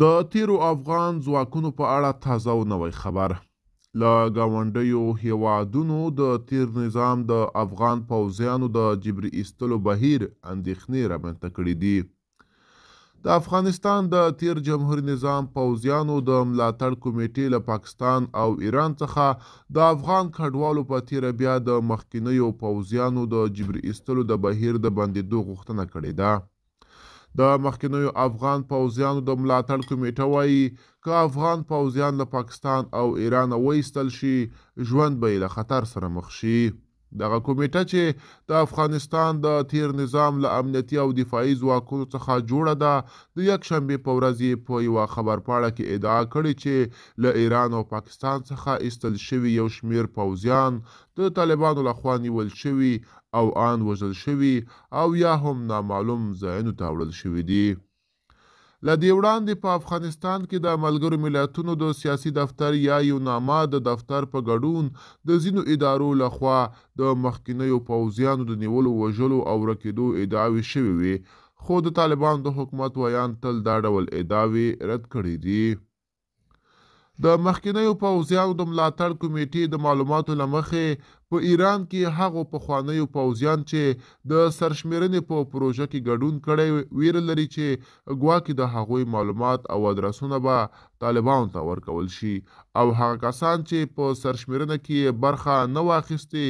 د تیرو افغان ځواکونو په اړه تازه او نوی خبر له ګاونډیو هیوادونو د تیر نظام د افغان پوځیانو د جبر ایستلو بهیر اندېښنې رامنځته کړي دي د افغانستان د تیر جمهور نظام پوځیانو د ملاتړ کمیټې له پاکستان او ایران څخه د افغان کډوالو په تیره بیا د مخکینیو پوځیانو د جبر ایستلو د بهیر د بندېدو غوښتنه کړې ده د مخکنیو افغان پوځیانو د ملاتړ کمیټه وایي که افغان پوځیان له پاکستان او ایران وایستل شي ژوند به یې له خطر سره مخ شي دغه کمیټه چې د افغانستان د تیر نظام له امنیتي او دفاعي ځواکونو څخه جوړه ده د یک شنبه په ورځ په یو خبر پاڼه کې ادعا کړې چې له ایران او پاکستان څخه ایستل شوی یو شمیر پوځیان د طالبانو لخوا نیول شوي او آن وژل شوي او یا هم نامعلوم ځایونو ته وړل شوي دي لدې وړاندې په افغانستان کې د ملګرو ملتونو د سیاسي دفتر یا یوناما د دفتر په ګډون د ځینو ادارو لخوا د مخکینیو پوځیانو د نیولو وژلو او ورکېدو ادعاوې شوې وې خو د طالبانو د حکومت ویان تل دا ډول ادعاوې رد کړې دي د مخکنیو پوځیانو د ملاتړ کمیټې د معلوماتو لمخې په ایران کې هغو پخوانیو پوځیان چې د سرشمیرنې په پروژه کې ګډون کړی ویر لري چې ګواکې د هغوی معلومات او ادرسونه به طالبانو ته ورکول شي او هغه کسان چې په سرشمیرنه کې برخه نه واخیستې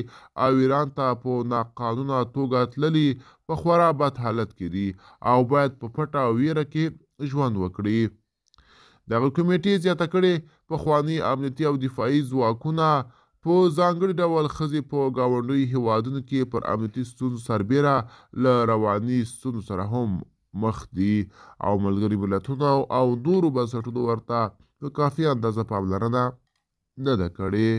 او ایران ته په ناقانونه توګه تللي په خورا بد حالت کې دي او باید په پټه ویره کې ژوند وکړي دغه کمیټې زیاته کړې پخواني امنیتي او دفاعي ځواکونه په ځانګړي ډول ښځې په ګاونډیو هیوادونو کې پر امنیتي ستونزو سربیره له رواني ستونزو سره هم مخ دي او ملګري ملتونو او نورو بنسټونو ورته په کافي اندازه پاملرنه نه ده کړې